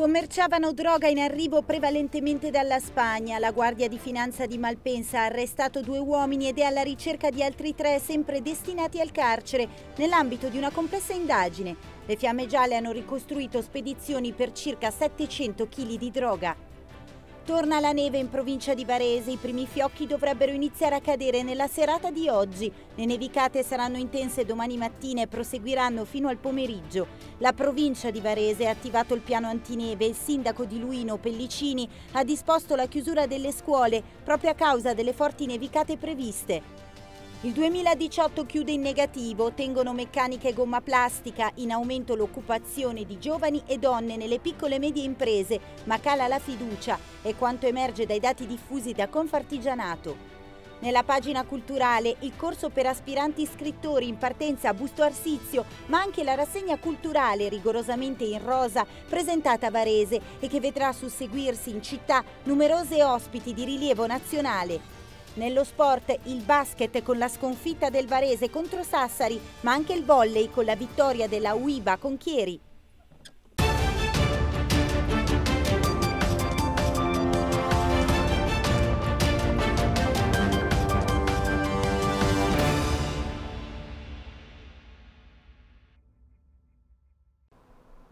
Commerciavano droga in arrivo prevalentemente dalla Spagna. La Guardia di Finanza di Malpensa ha arrestato due uomini ed è alla ricerca di altri tre sempre destinati al carcere nell'ambito di una complessa indagine. Le fiamme gialle hanno ricostruito spedizioni per circa 700 kg di droga. Torna la neve in provincia di Varese, i primi fiocchi dovrebbero iniziare a cadere nella serata di oggi. Le nevicate saranno intense domani mattina e proseguiranno fino al pomeriggio. La provincia di Varese ha attivato il piano antineve e il sindaco di Luino, Pellicini, ha disposto la chiusura delle scuole proprio a causa delle forti nevicate previste. Il 2018 chiude in negativo, tengono meccanica e gomma plastica, in aumento l'occupazione di giovani e donne nelle piccole e medie imprese, ma cala la fiducia, è quanto emerge dai dati diffusi da Confartigianato. Nella pagina culturale il corso per aspiranti scrittori in partenza a Busto Arsizio, ma anche la rassegna culturale rigorosamente in rosa presentata a Varese e che vedrà susseguirsi in città numerose ospiti di rilievo nazionale. Nello sport il basket con la sconfitta del Varese contro Sassari, ma anche il volley con la vittoria della UIBA con Chieri.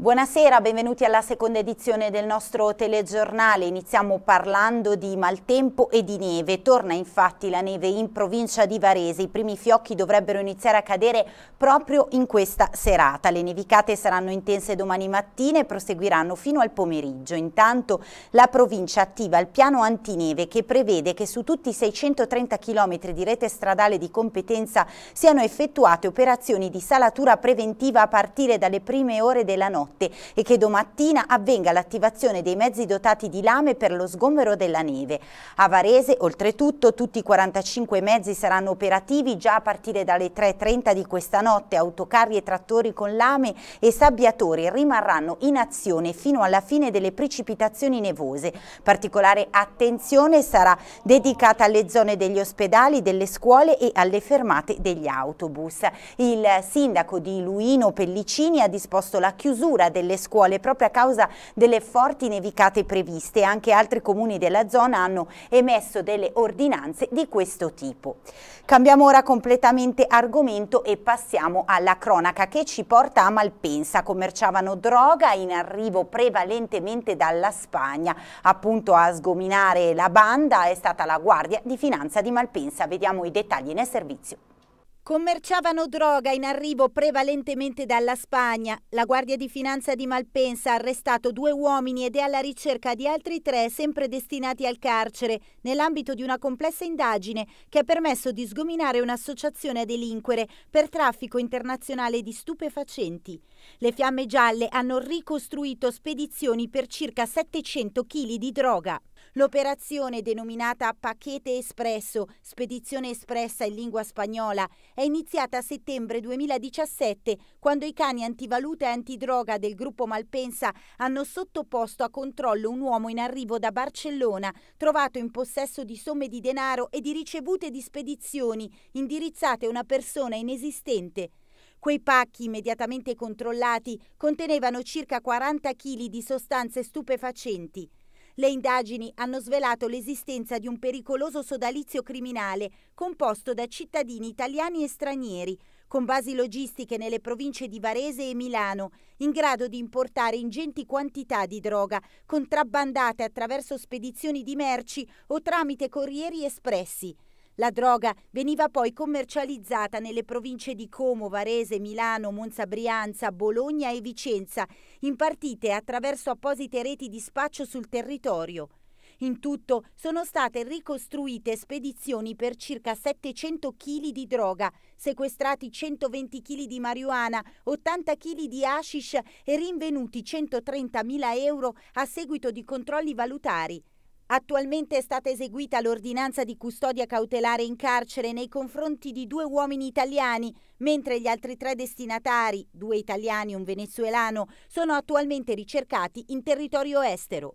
Buonasera, benvenuti alla seconda edizione del nostro telegiornale. Iniziamo parlando di maltempo e di neve. Torna infatti la neve in provincia di Varese. I primi fiocchi dovrebbero iniziare a cadere proprio in questa serata. Le nevicate saranno intense domani mattina e proseguiranno fino al pomeriggio. Intanto la provincia attiva il piano antineve che prevede che su tutti i 630 km di rete stradale di competenza siano effettuate operazioni di salatura preventiva a partire dalle prime ore della notte notte e che domattina avvenga l'attivazione dei mezzi dotati di lame per lo sgombero della neve. A Varese, oltretutto, tutti i 45 mezzi saranno operativi già a partire dalle 3.30 di questa notte. Autocarri e trattori con lame e sabbiatori rimarranno in azione fino alla fine delle precipitazioni nevose. Particolare attenzione sarà dedicata alle zone degli ospedali, delle scuole e alle fermate degli autobus. Il sindaco di Luino Pellicini ha disposto la chiusura chiusura delle scuole proprio a causa delle forti nevicate previste. Anche altri comuni della zona hanno emesso delle ordinanze di questo tipo. Cambiamo ora completamente argomento e passiamo alla cronaca che ci porta a Malpensa. Commerciavano droga in arrivo prevalentemente dalla Spagna. Appunto a sgominare la banda è stata la Guardia di Finanza di Malpensa. Vediamo i dettagli nel servizio. Commerciavano droga in arrivo prevalentemente dalla Spagna. La Guardia di Finanza di Malpensa ha arrestato due uomini ed è alla ricerca di altri tre sempre destinati al carcere, nell'ambito di una complessa indagine che ha permesso di sgominare un'associazione a delinquere per traffico internazionale di stupefacenti. Le fiamme gialle hanno ricostruito spedizioni per circa 700 kg di droga. L'operazione denominata Pachete Espresso, spedizione espressa in lingua spagnola, è iniziata a settembre 2017 quando i cani antivaluta e antidroga del gruppo Malpensa hanno sottoposto a controllo un uomo in arrivo da Barcellona, trovato in possesso di somme di denaro e di ricevute di spedizioni indirizzate a una persona inesistente. Quei pacchi immediatamente controllati contenevano circa 40 kg di sostanze stupefacenti. Le indagini hanno svelato l'esistenza di un pericoloso sodalizio criminale composto da cittadini italiani e stranieri, con basi logistiche nelle province di Varese e Milano, in grado di importare ingenti quantità di droga, contrabbandate attraverso spedizioni di merci o tramite corrieri espressi. La droga veniva poi commercializzata nelle province di Como, Varese, Milano, Monza Brianza, Bologna e Vicenza, impartite attraverso apposite reti di spaccio sul territorio. In tutto sono state ricostruite spedizioni per circa 700 kg di droga, sequestrati 120 kg di marijuana, 80 kg di hashish e rinvenuti 130.000 euro a seguito di controlli valutari. Attualmente è stata eseguita l'ordinanza di custodia cautelare in carcere nei confronti di due uomini italiani, mentre gli altri tre destinatari, due italiani e un venezuelano, sono attualmente ricercati in territorio estero.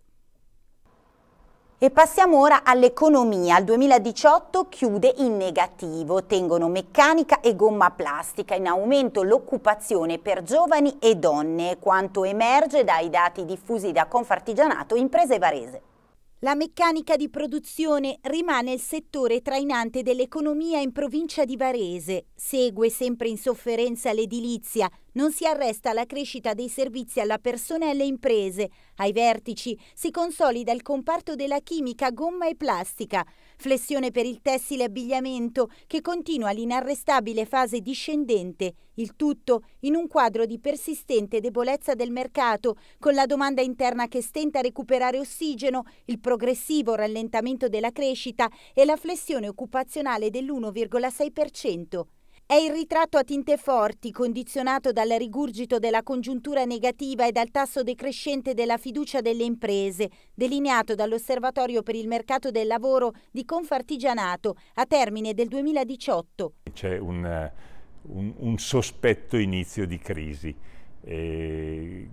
E passiamo ora all'economia. Il 2018 chiude in negativo. Tengono meccanica e gomma plastica. In aumento l'occupazione per giovani e donne, quanto emerge dai dati diffusi da Confartigianato Imprese Varese. La meccanica di produzione rimane il settore trainante dell'economia in provincia di Varese. Segue sempre in sofferenza l'edilizia, non si arresta la crescita dei servizi alla persona e alle imprese, ai vertici si consolida il comparto della chimica, gomma e plastica, flessione per il tessile abbigliamento che continua l'inarrestabile fase discendente, il tutto in un quadro di persistente debolezza del mercato, con la domanda interna che stenta a recuperare ossigeno, il progressivo rallentamento della crescita e la flessione occupazionale dell'1,6%. È il ritratto a tinte forti, condizionato dal rigurgito della congiuntura negativa e dal tasso decrescente della fiducia delle imprese, delineato dall'Osservatorio per il mercato del lavoro di Confartigianato a termine del 2018. C'è un, eh, un, un, sospetto inizio di crisi. E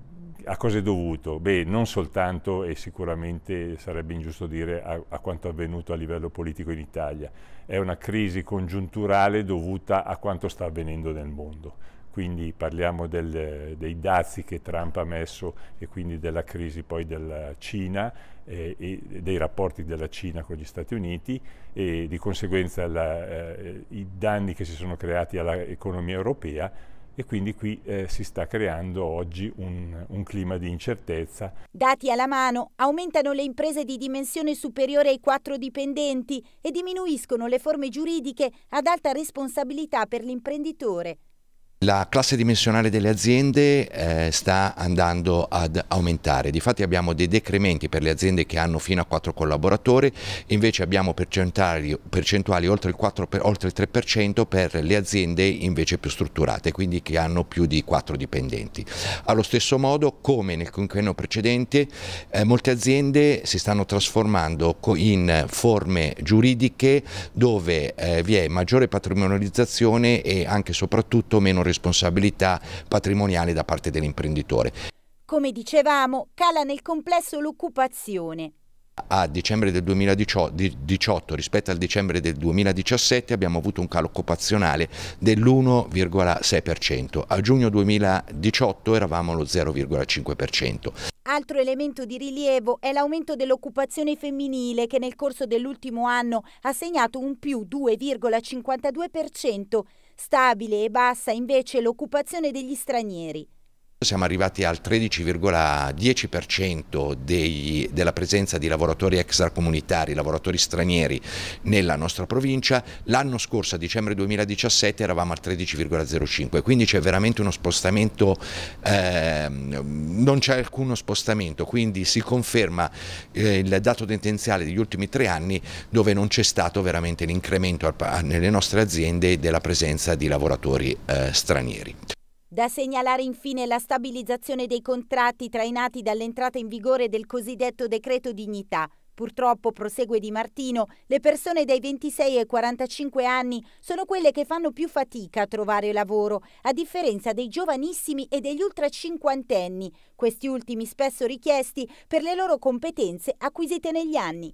a cosa è dovuto? Beh, non soltanto e sicuramente sarebbe ingiusto dire a, a, quanto avvenuto a livello politico in Italia, è una crisi congiunturale dovuta a quanto sta avvenendo nel mondo. Quindi parliamo del, dei dazi che Trump ha messo e quindi della crisi poi della Cina eh, e dei rapporti della Cina con gli Stati Uniti e di conseguenza la, eh, i danni che si sono creati all'economia europea e quindi qui eh, si sta creando oggi un, un clima di incertezza. Dati alla mano, aumentano le imprese di dimensione superiore ai quattro dipendenti e diminuiscono le forme giuridiche ad alta responsabilità per l'imprenditore. La classe dimensionale delle aziende eh, sta andando ad aumentare, difatti abbiamo dei decrementi per le aziende che hanno fino a 4 collaboratori, invece abbiamo percentuali, percentuali oltre, il 4, per, oltre il 3% per le aziende invece più strutturate, quindi che hanno più di 4 dipendenti. Allo stesso modo, come nel quinquennio precedente, eh, molte aziende si stanno trasformando in forme giuridiche dove eh, vi è maggiore patrimonializzazione e anche e soprattutto meno responsabilità patrimoniale da parte dell'imprenditore. Come dicevamo, cala nel complesso l'occupazione, a dicembre del 2018 rispetto al dicembre del 2017 abbiamo avuto un calo occupazionale dell'1,6%, a giugno 2018 eravamo allo 0,5%. Altro elemento di rilievo è l'aumento dell'occupazione femminile che nel corso dell'ultimo anno ha segnato un più 2,52%. Stabile e bassa invece l'occupazione degli stranieri. Siamo arrivati al 13,10% della presenza di lavoratori extracomunitari, lavoratori stranieri nella nostra provincia. L'anno scorso, a dicembre 2017, eravamo al 13,05%, quindi c'è veramente uno spostamento, eh, non c'è alcuno spostamento, quindi si conferma eh, il dato tendenziale degli ultimi tre anni dove non c'è stato veramente l'incremento nelle nostre aziende della presenza di lavoratori eh, stranieri. Da segnalare infine la stabilizzazione dei contratti trainati dall'entrata in vigore del cosiddetto decreto dignità. Purtroppo, prosegue Di Martino, le persone dai 26 ai 45 anni sono quelle che fanno più fatica a trovare lavoro, a differenza dei giovanissimi e degli ultra cinquantenni, questi ultimi spesso richiesti per le loro competenze acquisite negli anni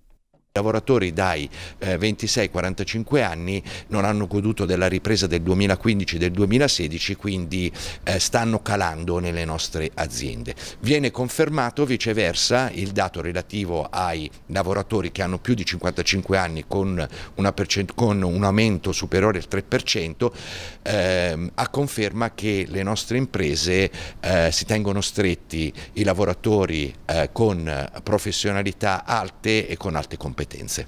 lavoratori dai 26-45 eh, anni non hanno goduto della ripresa del 2015 e del 2016, quindi eh, stanno calando nelle nostre aziende. Viene confermato viceversa il dato relativo ai lavoratori che hanno più di 55 anni con, con un aumento superiore al 3%, ehm, a conferma che le nostre imprese eh, si tengono stretti i lavoratori eh, con professionalità alte e con alte competenze. competenze.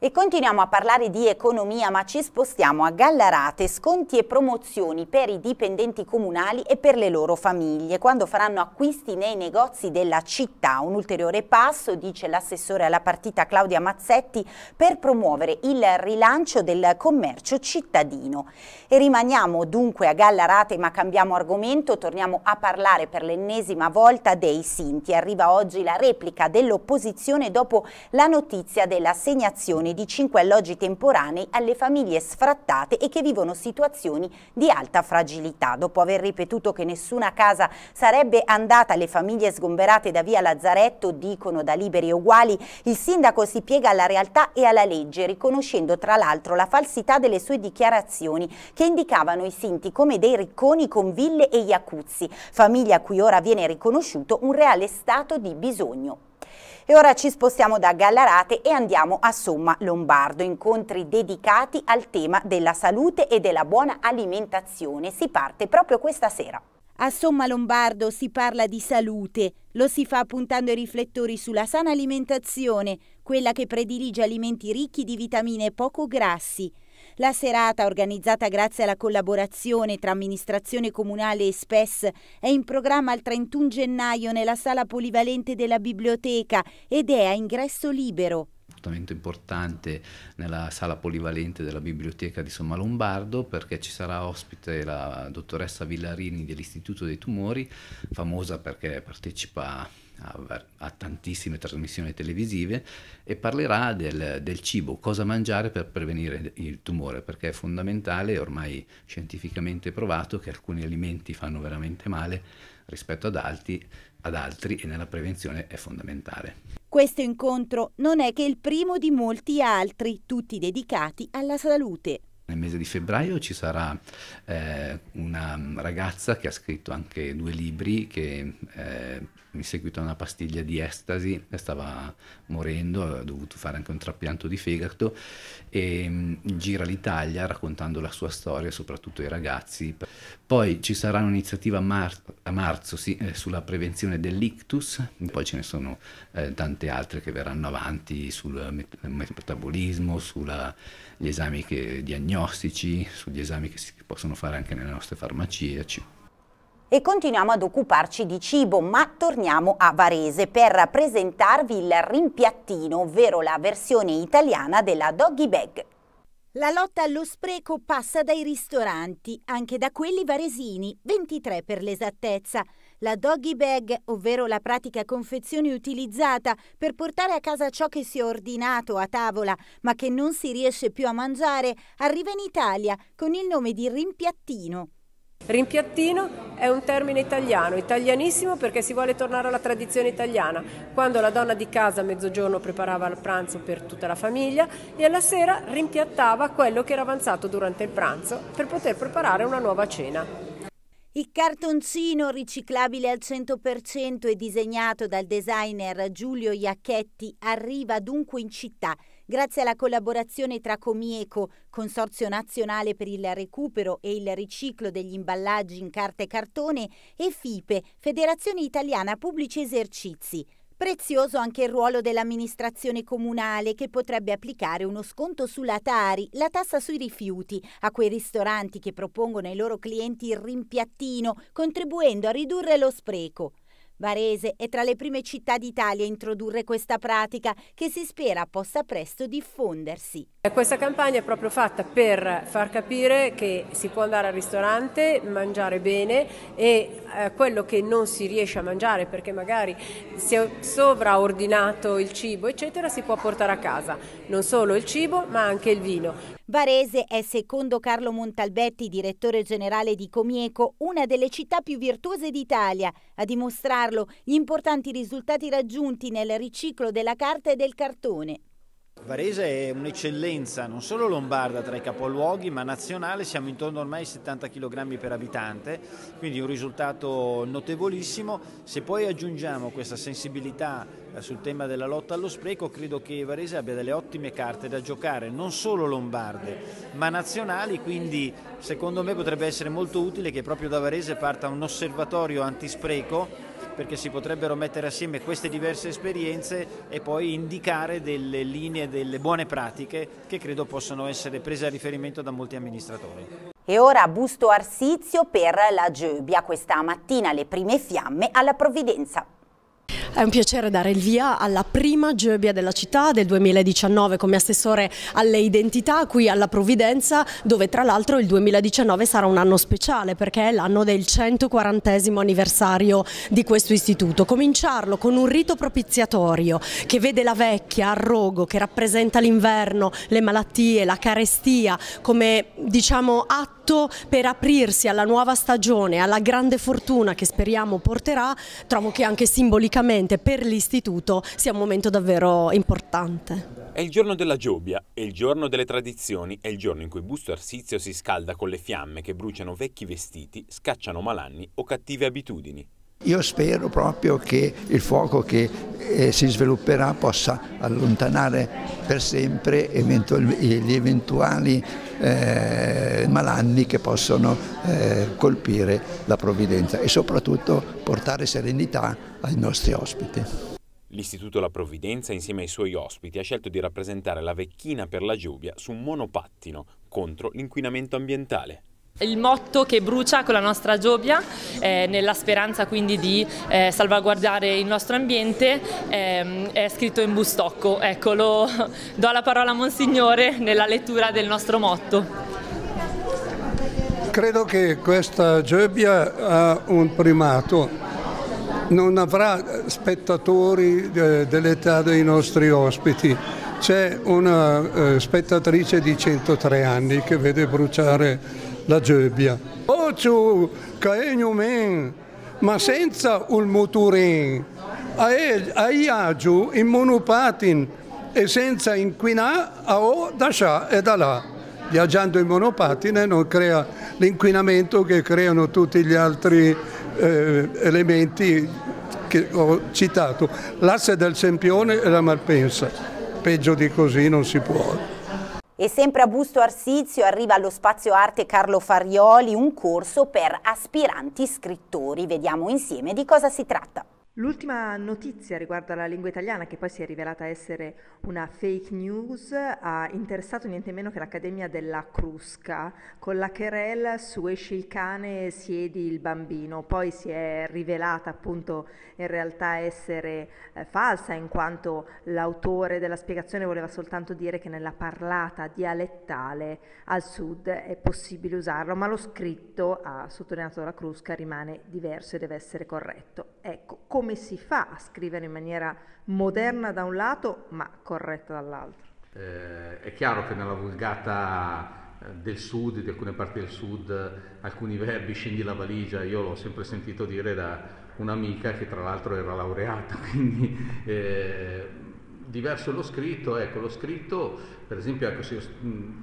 E continuiamo a parlare di economia ma ci spostiamo a Gallarate, sconti e promozioni per i dipendenti comunali e per le loro famiglie quando faranno acquisti nei negozi della città. Un ulteriore passo, dice l'assessore alla partita Claudia Mazzetti, per promuovere il rilancio del commercio cittadino. E rimaniamo dunque a Gallarate ma cambiamo argomento, torniamo a parlare per l'ennesima volta dei Sinti. Arriva oggi la replica dell'opposizione dopo la notizia dell'assegnazione dotazione di 5 alloggi temporanei alle famiglie sfrattate e che vivono situazioni di alta fragilità. Dopo aver ripetuto che nessuna casa sarebbe andata alle famiglie sgomberate da via Lazzaretto, dicono da liberi e uguali, il sindaco si piega alla realtà e alla legge, riconoscendo tra l'altro la falsità delle sue dichiarazioni che indicavano i sinti come dei ricconi con ville e iacuzzi, famiglia a cui ora viene riconosciuto un reale stato di bisogno e ora ci spostiamo da Gallarate e andiamo a Somma Lombardo, incontri dedicati al tema della salute e della buona alimentazione. Si parte proprio questa sera. A Somma Lombardo si parla di salute, lo si fa puntando i riflettori sulla sana alimentazione, quella che predilige alimenti ricchi di vitamine e poco grassi, la serata, organizzata grazie alla collaborazione tra amministrazione comunale e SPES, è in programma il 31 gennaio nella sala polivalente della biblioteca ed è a ingresso libero importante nella sala polivalente della biblioteca di Somma Lombardo perché ci sarà ospite la dottoressa Villarini dell'Istituto dei Tumori, famosa perché partecipa a, a tantissime trasmissioni televisive e parlerà del, del, cibo, cosa mangiare per prevenire il tumore, perché è fondamentale, è ormai scientificamente provato che alcuni alimenti fanno veramente male rispetto ad altri, ad altri e nella prevenzione è fondamentale. Questo incontro non è che il primo di molti altri, tutti dedicati alla salute. Nel mese di febbraio ci sarà eh, una ragazza che ha scritto anche due libri che eh, in seguito a una pastiglia di estasi, stava morendo, ha dovuto fare anche un trapianto di fegato e mm, gira l'Italia raccontando la sua storia, soprattutto ai ragazzi. Poi ci sarà un'iniziativa a, mar- a marzo sì, eh, sulla prevenzione dell'ictus, poi ce ne sono eh, tante altre che verranno avanti sul met- metabolismo, sugli esami che, diagnostici, sugli esami che si possono fare anche nelle nostre farmacie. E continuiamo ad occuparci di cibo, ma torniamo a Varese per presentarvi il rimpiattino, ovvero la versione italiana della doggy bag. La lotta allo spreco passa dai ristoranti, anche da quelli varesini, 23 per l'esattezza. La doggy bag, ovvero la pratica confezione utilizzata per portare a casa ciò che si è ordinato a tavola, ma che non si riesce più a mangiare, arriva in Italia con il nome di rimpiattino. Rimpiattino è un termine italiano, italianissimo perché si vuole tornare alla tradizione italiana, quando la donna di casa a mezzogiorno preparava il pranzo per tutta la famiglia e alla sera rimpiattava quello che era avanzato durante il pranzo per poter preparare una nuova cena. Il cartoncino riciclabile al 100% e disegnato dal designer Giulio Iacchetti arriva dunque in città Grazie alla collaborazione tra Comieco, Consorzio Nazionale per il Recupero e il Riciclo degli Imballaggi in Carta e Cartone, e FIPE, Federazione Italiana Pubblici Esercizi, Prezioso anche il ruolo dell'amministrazione comunale che potrebbe applicare uno sconto sulla Tari, la tassa sui rifiuti, a quei ristoranti che propongono ai loro clienti il rimpiattino, contribuendo a ridurre lo spreco. Varese è tra le prime città d'Italia a introdurre questa pratica che si spera possa presto diffondersi. Questa campagna è proprio fatta per far capire che si può andare al ristorante, mangiare bene e eh, quello che non si riesce a mangiare perché magari si è sovraordinato il cibo eccetera si può portare a casa. Non solo il cibo ma anche il vino. Varese è, secondo Carlo Montalbetti, direttore generale di Comieco, una delle città più virtuose d'Italia. A dimostrarlo gli importanti risultati raggiunti nel riciclo della carta e del cartone. Varese è un'eccellenza non solo lombarda tra i capoluoghi ma nazionale, siamo intorno ormai ai 70 kg per abitante, quindi un risultato notevolissimo. Se poi aggiungiamo questa sensibilità eh, sul tema della lotta allo spreco, credo che Varese abbia delle ottime carte da giocare, non solo lombarde ma nazionali, quindi secondo me potrebbe essere molto utile che proprio da Varese parta un osservatorio antispreco perché si potrebbero mettere assieme queste diverse esperienze e poi indicare delle linee, delle buone pratiche che credo possano essere prese a riferimento da molti amministratori. E ora Busto Arsizio per la Giobia. Questa mattina le prime fiamme alla provvidenza. È un piacere dare il via alla prima Gioia della città del 2019 come assessore alle identità qui alla Provvidenza dove tra l'altro il 2019 sarà un anno speciale perché è l'anno del 140 anniversario di questo istituto. Cominciarlo con un rito propiziatorio che vede la vecchia a rogo che rappresenta l'inverno, le malattie, la carestia come diciamo atto tutto per aprirsi alla nuova stagione, alla grande fortuna che speriamo porterà, trovo che anche simbolicamente per l'istituto sia un momento davvero importante. È il giorno della Giobia, è il giorno delle tradizioni, è il giorno in cui Busto Arsizio si scalda con le fiamme che bruciano vecchi vestiti, scacciano malanni o cattive abitudini. Io spero proprio che il fuoco che eh, si svilupperà possa allontanare per sempre eventuali, gli eventuali eh, malanni che possono eh, colpire la provvidenza e soprattutto portare serenità ai nostri ospiti. L'Istituto La Provvidenza, insieme ai suoi ospiti, ha scelto di rappresentare la vecchina per la Giubbia su un monopattino contro l'inquinamento ambientale. Il motto che brucia con la nostra Giovia, eh, nella speranza quindi di eh, salvaguardare il nostro ambiente, eh, è scritto in bustocco. Eccolo, do la parola a Monsignore nella lettura del nostro motto. Credo che questa Giovia ha un primato, non avrà spettatori eh, dell'età dei nostri ospiti. C'è una eh, spettatrice di 103 anni che vede bruciare la gebbia. Occio, caegno men, ma senza un motorin, a iaggio in monopatin e senza inquinare a o da scià e da là. Viaggiando in monopatine non crea l'inquinamento che creano tutti gli altri eh, elementi che ho citato. L'asse del Sempione e la Malpensa. Peggio di così non si può. E sempre a Busto Arsizio arriva allo spazio arte Carlo Farioli un corso per aspiranti scrittori. Vediamo insieme di cosa si tratta. L'ultima notizia riguardo alla lingua italiana, che poi si è rivelata essere una fake news, ha interessato niente meno che l'Accademia della Crusca, con la querela su esci il cane, siedi il bambino. Poi si è rivelata appunto in realtà essere eh, falsa, in quanto l'autore della spiegazione voleva soltanto dire che nella parlata dialettale al sud è possibile usarlo, ma lo scritto, ha sottolineato la Crusca, rimane diverso e deve essere corretto. Ecco, come come si fa a scrivere in maniera moderna da un lato ma corretta dall'altro? Eh, è chiaro che nella vulgata eh, del sud, di alcune parti del sud, alcuni verbi, scendi la valigia, io l'ho sempre sentito dire da un'amica che tra l'altro era laureata, quindi eh, diverso lo scritto, ecco lo scritto, per esempio ecco, io,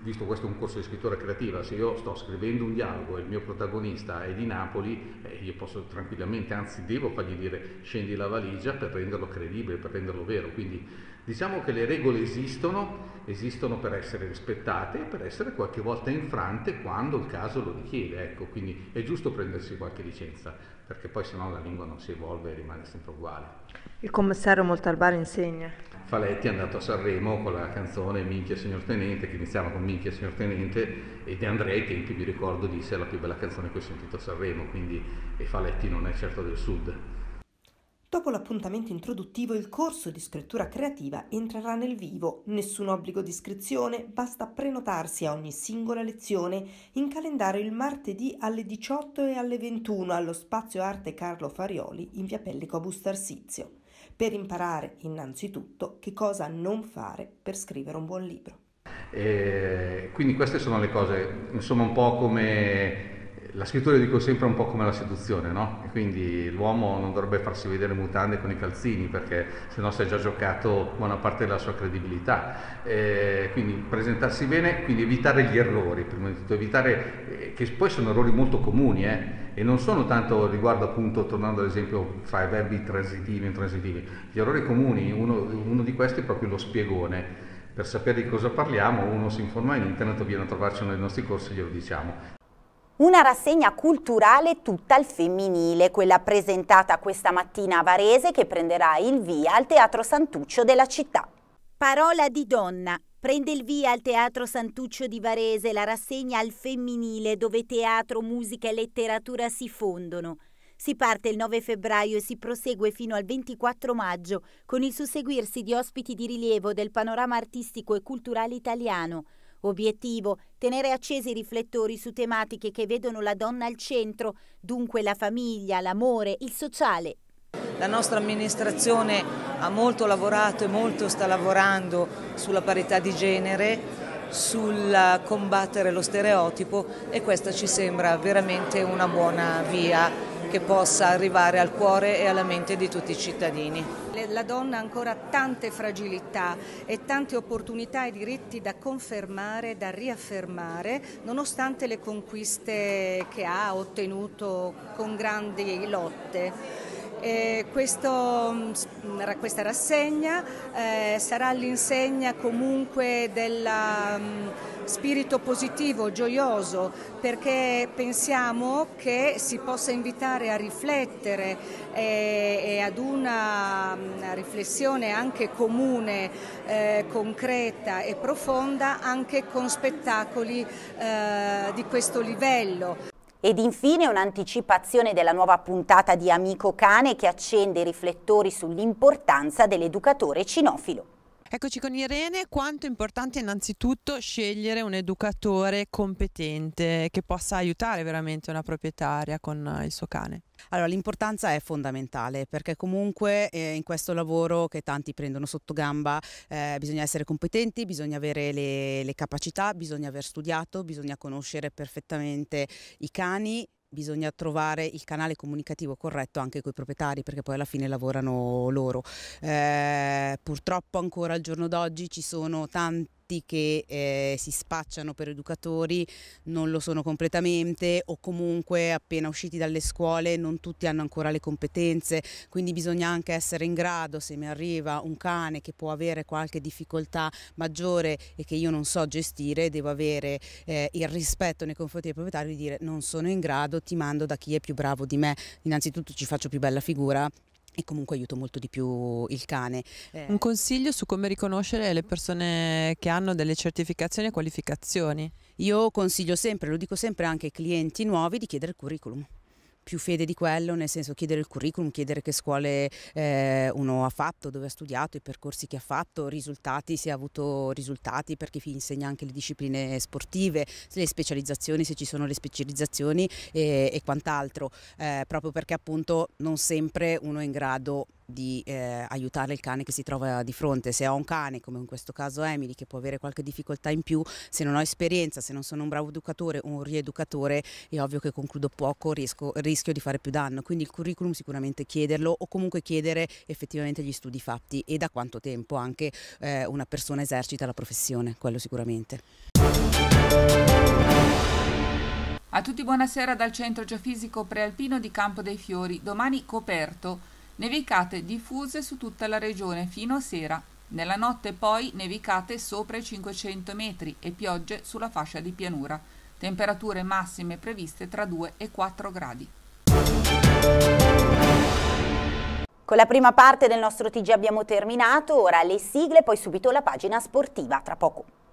visto questo è un corso di scrittura creativa, se io sto scrivendo un dialogo e il mio protagonista è di Napoli, eh, io posso tranquillamente, anzi devo fargli dire scendi la valigia per renderlo credibile, per renderlo vero, quindi diciamo che le regole esistono, esistono per essere rispettate e per essere qualche volta infrante quando il caso lo richiede, ecco, quindi è giusto prendersi qualche licenza, perché poi sennò la lingua non si evolve e rimane sempre uguale. Il commissario Moltalbari insegna. Faletti è andato a Sanremo con la canzone Minchia signor Tenente, che iniziava con Minchia signor Tenente, e De Andrei ai tempi mi ricordo disse è la più bella canzone che ho sentito a Sanremo, quindi e Faletti non è certo del sud. Dopo l'appuntamento introduttivo il corso di scrittura creativa entrerà nel vivo, nessun obbligo di iscrizione, basta prenotarsi a ogni singola lezione in calendario il martedì alle 18 e alle 21 allo spazio arte Carlo Farioli in via Pellico a Bustarsizio per imparare innanzitutto che cosa non fare per scrivere un buon libro. E quindi queste sono le cose, insomma un po' come la scrittura dico sempre è un po' come la seduzione, no? E quindi l'uomo non dovrebbe farsi vedere mutande con i calzini perché sennò si è già giocato buona parte della sua credibilità. E quindi presentarsi bene, quindi evitare gli errori, prima di tutto, evitare eh, che poi sono errori molto comuni, eh? e non sono tanto riguardo appunto, tornando all'esempio fra i verbi transitivi e intransitivi, gli errori comuni, uno, uno di questi è proprio lo spiegone, per sapere di cosa parliamo uno si informa in internet o viene a trovarci nei nostri corsi e glielo diciamo. Una rassegna culturale tutta al femminile, quella presentata questa mattina a Varese che prenderà il via al Teatro Santuccio della città. Parola di donna. Prende il via al Teatro Santuccio di Varese la rassegna al femminile dove teatro, musica e letteratura si fondono. Si parte il 9 febbraio e si prosegue fino al 24 maggio con il susseguirsi di ospiti di rilievo del panorama artistico e culturale italiano. Obiettivo, tenere accesi i riflettori su tematiche che vedono la donna al centro, dunque la famiglia, l'amore, il sociale, la nostra amministrazione ha molto lavorato e molto sta lavorando sulla parità di genere, sul combattere lo stereotipo e questa ci sembra veramente una buona via che possa arrivare al cuore e alla mente di tutti i cittadini. La donna ha ancora tante fragilità e tante opportunità e diritti da confermare, da riaffermare, nonostante le conquiste che ha ottenuto con grandi lotte. Eh, questo, mm, questa rassegna eh, sarà l'insegna comunque del mm, spirito positivo, gioioso, perché pensiamo che si possa invitare a riflettere e, eh, e ad una, una, mm, riflessione anche comune, eh, concreta e profonda anche con spettacoli eh, di questo livello. Ed infine un'anticipazione della nuova puntata di Amico Cane che accende i riflettori sull'importanza dell'educatore cinofilo. Eccoci con Irene, quanto è importante innanzitutto scegliere un educatore competente che possa aiutare veramente una proprietaria con eh, il suo cane? Allora, l'importanza è fondamentale perché comunque eh, in questo lavoro che tanti prendono sotto gamba eh, bisogna essere competenti, bisogna avere le, le, capacità, bisogna aver studiato, bisogna conoscere perfettamente i cani bisogna trovare il canale comunicativo corretto anche con i proprietari perché poi alla fine lavorano loro. Eh, purtroppo ancora al giorno d'oggi ci sono tanti tutti che eh, si spacciano per educatori non lo sono completamente o comunque appena usciti dalle scuole non tutti hanno ancora le competenze, quindi bisogna anche essere in grado, se mi arriva un cane che può avere qualche difficoltà maggiore e che io non so gestire, devo avere eh, il rispetto nei confronti del proprietario di dire non sono in grado, ti mando da chi è più bravo di me, innanzitutto ci faccio più bella figura e comunque aiuto molto di più il cane. Eh. Un consiglio su come riconoscere le persone che hanno delle certificazioni e qualificazioni? Io consiglio sempre, lo dico sempre anche ai clienti nuovi, di chiedere il curriculum più fede di quello, nel senso chiedere il curriculum, chiedere che scuole eh, uno ha fatto, dove ha studiato, i percorsi che ha fatto, risultati, se ha avuto risultati, perché chi insegna anche le discipline sportive, le specializzazioni, se ci sono le specializzazioni e, e quant'altro, eh, proprio perché appunto non sempre uno è in grado di eh, aiutare il cane che si trova di fronte. Se ho un cane, come in questo caso Emily, che può avere qualche difficoltà in più, se non ho esperienza, se non sono un bravo educatore o un rieducatore, è ovvio che concludo poco, riesco, rischio di fare più danno. Quindi il curriculum sicuramente chiederlo o comunque chiedere effettivamente gli studi fatti e da quanto tempo anche eh, una persona esercita la professione, quello sicuramente. A tutti buonasera dal centro geofisico prealpino di Campo dei Fiori, domani coperto. Nevicate diffuse su tutta la regione fino a sera. Nella notte poi nevicate sopra i 500 metri e piogge sulla fascia di pianura. Temperature massime previste tra 2 e 4 gradi. Con la prima parte del nostro TG abbiamo terminato, ora le sigle, poi subito la pagina sportiva, tra poco.